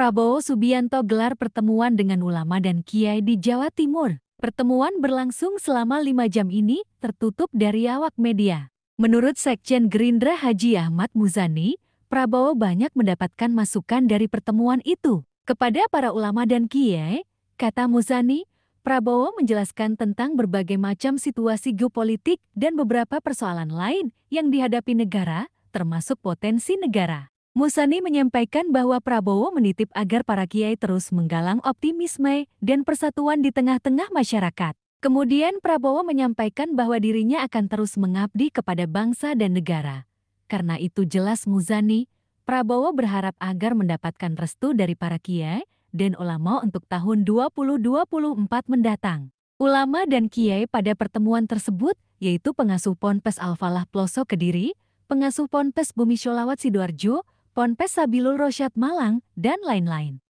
Prabowo Subianto gelar pertemuan dengan ulama dan kiai di Jawa Timur. Pertemuan berlangsung selama lima jam ini, tertutup dari awak media. Menurut Sekjen Gerindra Haji Ahmad Muzani, Prabowo banyak mendapatkan masukan dari pertemuan itu. Kepada para ulama dan kiai, kata Muzani, Prabowo menjelaskan tentang berbagai macam situasi geopolitik dan beberapa persoalan lain yang dihadapi negara, termasuk potensi negara. Musani menyampaikan bahwa Prabowo menitip agar para kiai terus menggalang optimisme dan persatuan di tengah-tengah masyarakat. Kemudian Prabowo menyampaikan bahwa dirinya akan terus mengabdi kepada bangsa dan negara. Karena itu jelas Muzani, Prabowo berharap agar mendapatkan restu dari para kiai dan ulama untuk tahun 2024 mendatang. Ulama dan kiai pada pertemuan tersebut yaitu pengasuh Ponpes Al-Falah Ploso Kediri, pengasuh Ponpes Bumi Sholawat Sidoarjo, Ponpes Sabilul Rosyad Malang, dan lain-lain.